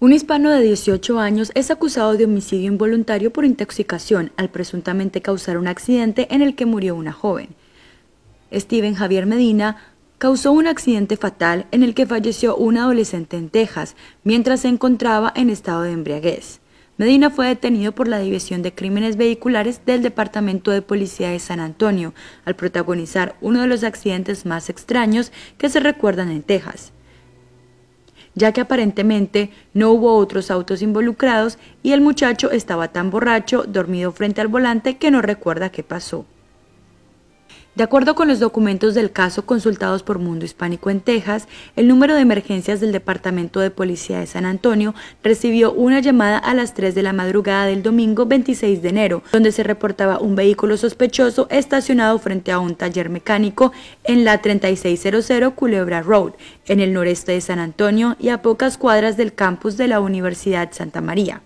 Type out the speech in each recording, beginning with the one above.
Un hispano de 18 años es acusado de homicidio involuntario por intoxicación al presuntamente causar un accidente en el que murió una joven. Steven Javier Medina causó un accidente fatal en el que falleció un adolescente en Texas mientras se encontraba en estado de embriaguez. Medina fue detenido por la División de Crímenes Vehiculares del Departamento de Policía de San Antonio al protagonizar uno de los accidentes más extraños que se recuerdan en Texas ya que aparentemente no hubo otros autos involucrados y el muchacho estaba tan borracho, dormido frente al volante, que no recuerda qué pasó. De acuerdo con los documentos del caso consultados por Mundo Hispánico en Texas, el número de emergencias del Departamento de Policía de San Antonio recibió una llamada a las 3 de la madrugada del domingo 26 de enero, donde se reportaba un vehículo sospechoso estacionado frente a un taller mecánico en la 3600 Culebra Road, en el noreste de San Antonio y a pocas cuadras del campus de la Universidad Santa María.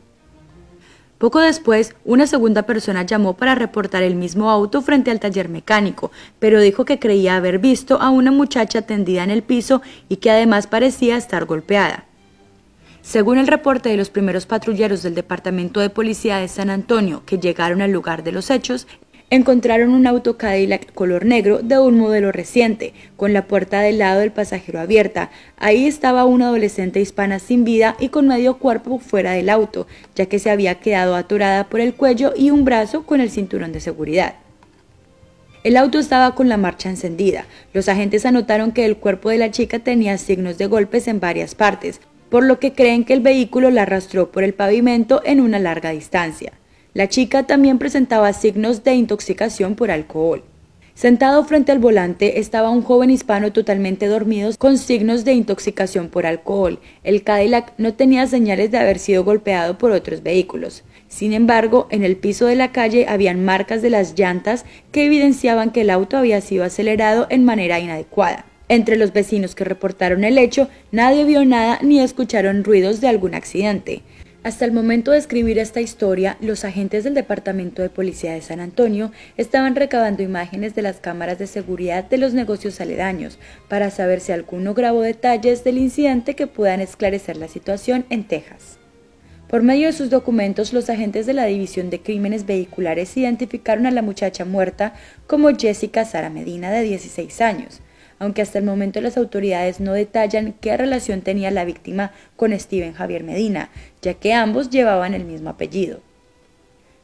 Poco después, una segunda persona llamó para reportar el mismo auto frente al taller mecánico, pero dijo que creía haber visto a una muchacha tendida en el piso y que además parecía estar golpeada. Según el reporte de los primeros patrulleros del Departamento de Policía de San Antonio que llegaron al lugar de los hechos, encontraron un auto Cadillac color negro de un modelo reciente, con la puerta del lado del pasajero abierta. Ahí estaba una adolescente hispana sin vida y con medio cuerpo fuera del auto, ya que se había quedado atorada por el cuello y un brazo con el cinturón de seguridad. El auto estaba con la marcha encendida. Los agentes anotaron que el cuerpo de la chica tenía signos de golpes en varias partes, por lo que creen que el vehículo la arrastró por el pavimento en una larga distancia. La chica también presentaba signos de intoxicación por alcohol. Sentado frente al volante estaba un joven hispano totalmente dormido con signos de intoxicación por alcohol. El Cadillac no tenía señales de haber sido golpeado por otros vehículos. Sin embargo, en el piso de la calle habían marcas de las llantas que evidenciaban que el auto había sido acelerado en manera inadecuada. Entre los vecinos que reportaron el hecho, nadie vio nada ni escucharon ruidos de algún accidente. Hasta el momento de escribir esta historia, los agentes del Departamento de Policía de San Antonio estaban recabando imágenes de las cámaras de seguridad de los negocios aledaños para saber si alguno grabó detalles del incidente que puedan esclarecer la situación en Texas. Por medio de sus documentos, los agentes de la División de Crímenes Vehiculares identificaron a la muchacha muerta como Jessica Sara Medina de 16 años, aunque hasta el momento las autoridades no detallan qué relación tenía la víctima con Steven Javier Medina, ya que ambos llevaban el mismo apellido.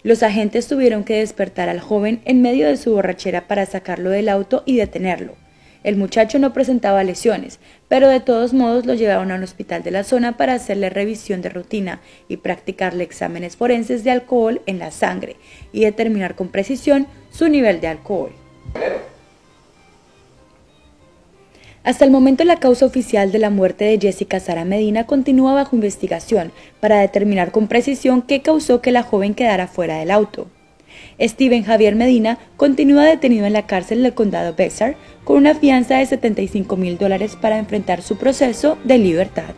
Los agentes tuvieron que despertar al joven en medio de su borrachera para sacarlo del auto y detenerlo. El muchacho no presentaba lesiones, pero de todos modos lo llevaron al hospital de la zona para hacerle revisión de rutina y practicarle exámenes forenses de alcohol en la sangre y determinar con precisión su nivel de alcohol. Hasta el momento la causa oficial de la muerte de Jessica Sara Medina continúa bajo investigación para determinar con precisión qué causó que la joven quedara fuera del auto. Steven Javier Medina continúa detenido en la cárcel del condado Bessar con una fianza de 75 mil dólares para enfrentar su proceso de libertad.